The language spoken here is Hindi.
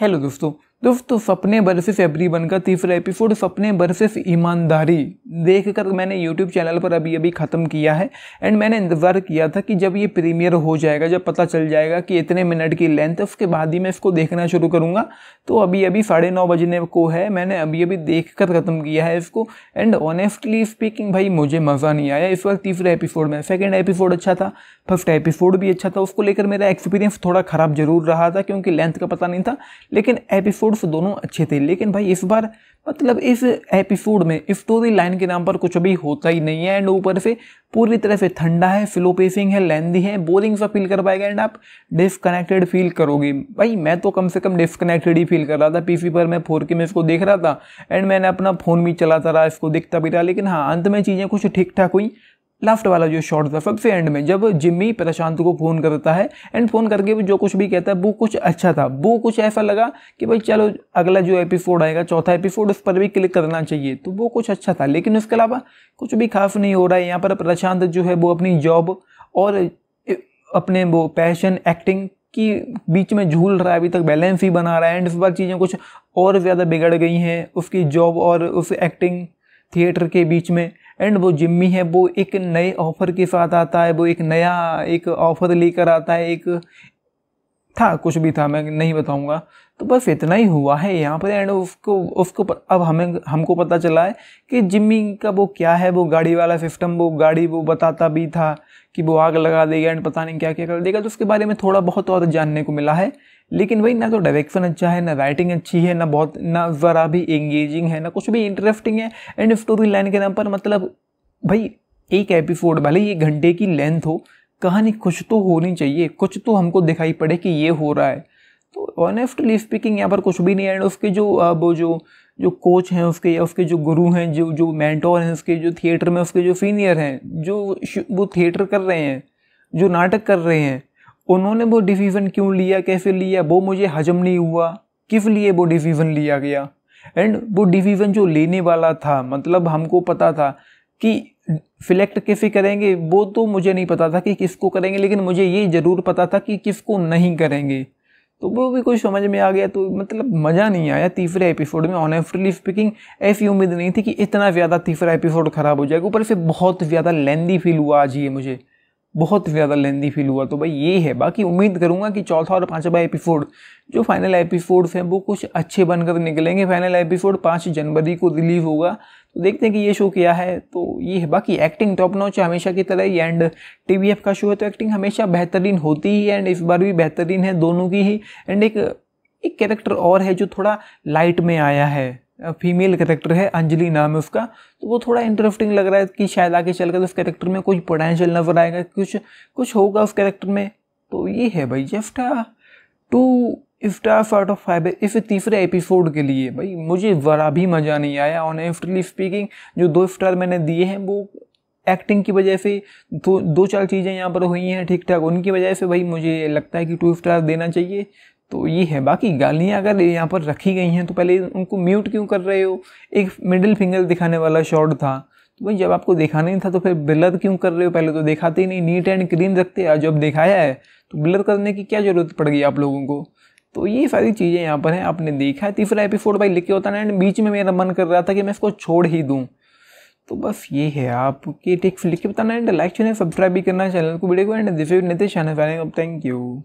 हेलो दोस्तों दोस्तों सपने बरसेस बन का तीसरा एपिसोड सपने बरसेस ईमानदारी देखकर मैंने यूट्यूब चैनल पर अभी अभी ख़त्म किया है एंड मैंने इंतज़ार किया था कि जब ये प्रीमियर हो जाएगा जब पता चल जाएगा कि इतने मिनट की लेंथ है उसके बाद ही मैं इसको देखना शुरू करूँगा तो अभी अभी साढ़े नौ बजने को है मैंने अभी अभी देख कर ख़त्म किया है इसको एंड ऑनेस्टली स्पीकिंग भाई मुझे मज़ा नहीं आया इस वक्त तीसरे एपिसोड में सेकेंड एपिसोड अच्छा था फर्स्ट एपिसोड भी अच्छा था उसको लेकर मेरा एक्सपीरियंस थोड़ा ख़राब जरूर रहा था क्योंकि लेंथ का पता नहीं था लेकिन एपिसोड एपिसोड्स दोनों अच्छे थे लेकिन भाई इस बार मतलब इस एपिसोड में स्टोरी लाइन के नाम पर कुछ भी होता ही नहीं है एंड ऊपर से पूरी तरह से ठंडा है स्लो पेसिंग है लेंदी है बोरिंग सा फील कर पाएगा एंड आप डिसकनेक्टेड फील करोगे भाई मैं तो कम से कम डिसकनेक्टेड ही फील कर रहा था पीसी पर मैं फोर के में इसको देख रहा था एंड मैंने अपना फ़ोन भी चलाता रहा इसको देखता भी रहा लेकिन हाँ अंत में चीज़ें कुछ ठीक ठाक हुई लेफ़्ट वाला जो शॉर्ट था सबसे एंड में जब जिम्मी प्रशांत को फ़ोन करता है एंड फ़ोन करके वो जो कुछ भी कहता है वो कुछ अच्छा था वो कुछ ऐसा लगा कि भाई चलो अगला जो एपिसोड आएगा चौथा एपिसोड उस पर भी क्लिक करना चाहिए तो वो कुछ अच्छा था लेकिन उसके अलावा कुछ भी खास नहीं हो रहा है यहाँ पर प्रशांत जो है वो अपनी जॉब और अपने वो पैशन एक्टिंग कि बीच में झूल रहा है अभी तक बैलेंस ही बना रहा है एंड इस बार चीज़ें कुछ और ज़्यादा बिगड़ गई हैं उसकी जॉब और उस एक्टिंग थिएटर के बीच में एंड वो जिम्मी है वो एक नए ऑफ़र के साथ आता है वो एक नया एक ऑफ़र लेकर आता है एक था कुछ भी था मैं नहीं बताऊंगा तो बस इतना ही हुआ है यहाँ पर एंड उसको उसको अब हमें हमको पता चला है कि जिम्मी का वो क्या है वो गाड़ी वाला सिस्टम वो गाड़ी वो बताता भी था कि वो आग लगा देगा एंड पता नहीं क्या क्या कर देगा तो उसके बारे में थोड़ा बहुत और जानने को मिला है लेकिन वही ना तो डायरेक्शन अच्छा है ना राइटिंग अच्छी है ना बहुत ना ज़रा भी एंगेजिंग है ना कुछ भी इंटरेस्टिंग है एंड स्टोरी लाइन के नाम पर मतलब भाई एक एपिसोड भले ही एक घंटे की लेंथ हो कहानी कुछ तो होनी चाहिए कुछ तो हमको दिखाई पड़े कि ये हो रहा है तो ऑनेस्टली स्पीकिंग यहाँ पर कुछ भी नहीं एंड उसके जो अब जो जो कोच हैं उसके या उसके जो गुरु हैं जो जो मैंटोर हैं उसके जो थिएटर में उसके जो सीनियर हैं जो वो थिएटर कर रहे हैं जो नाटक कर रहे हैं उन्होंने वो डिसीज़न क्यों लिया कैसे लिया वो मुझे हजम नहीं हुआ किस लिए वो डिसीज़न लिया गया एंड वो डिसीज़न जो लेने वाला था मतलब हमको पता था कि सिलेक्ट किसे करेंगे वो तो मुझे नहीं पता था कि किसको करेंगे लेकिन मुझे ये ज़रूर पता था कि किसको नहीं करेंगे तो वो भी कुछ समझ में आ गया तो मतलब मज़ा नहीं आया तीसरे एपिसोड में एफ्रली स्पीकिंग ऐसी उम्मीद नहीं थी कि इतना ज़्यादा तीसरा एपिसोड ख़राब हो जाएगा ऊपर से बहुत ज़्यादा लेंदी फील हुआ आज ये मुझे बहुत ज़्यादा लेंदी फील हुआ तो भाई ये है बाकी उम्मीद करूँगा कि चौथा और पाँचवा एपिसोड जो फाइनल एपिसोड्स हैं वो कुछ अच्छे बनकर निकलेंगे फाइनल एपिसोड पाँच जनवरी को रिलीज होगा तो देखते हैं कि ये शो क्या है तो ये है बाकी एक्टिंग टॉप नॉच है हमेशा की तरह ही एंड टी का शो है तो एक्टिंग हमेशा बेहतरीन होती ही एंड इस बार भी बेहतरीन है दोनों की ही एंड एक एक कैरेक्टर और है जो थोड़ा लाइट में आया है फीमेल कैरेक्टर है अंजलि नाम है उसका तो वो थोड़ा इंटरेस्टिंग लग रहा है कि शायद आगे चल कर उस कैरेक्टर में कुछ पोटेंशियल नजर आएगा कुछ कुछ होगा उस कैरेक्टर में तो ये है भाई जफ्टा टू इफ्टा आउट ऑफ फाइव इस तीसरे एपिसोड के लिए भाई मुझे ज़रा भी मज़ा नहीं आया ऑन एफ्टली स्पीकिंग जो दो स्टार मैंने दिए हैं वो एक्टिंग की वजह से दो दो चार चीज़ें यहाँ पर हुई हैं ठीक ठाक उनकी वजह से भाई मुझे लगता है कि टू स्टार देना चाहिए तो ये है बाकी गालियाँ अगर यहाँ पर रखी गई हैं तो पहले उनको म्यूट क्यों कर रहे हो एक मिडिल फिंगर दिखाने वाला शॉट था तो भाई जब आपको देखा नहीं था तो फिर ब्लर क्यों कर रहे हो पहले तो दिखाते ही नहीं नीट एंड क्लीन रखते आज जब दिखाया है तो ब्लर करने की क्या ज़रूरत पड़ गई आप लोगों को तो ये सारी चीज़ें यहाँ पर हैं आपने देखा है तीसरा एपिसोड भाई लिखे होता ना एंड बीच में मेरा मन कर रहा था कि मैं इसको छोड़ ही दूँ तो बस ये है आपके टिक्स लिख के बताना एंड लाइक चैनल सब्सक्राइब भी करना चैनल को वीडियो को एंड दिस नितेश आने थैंक यू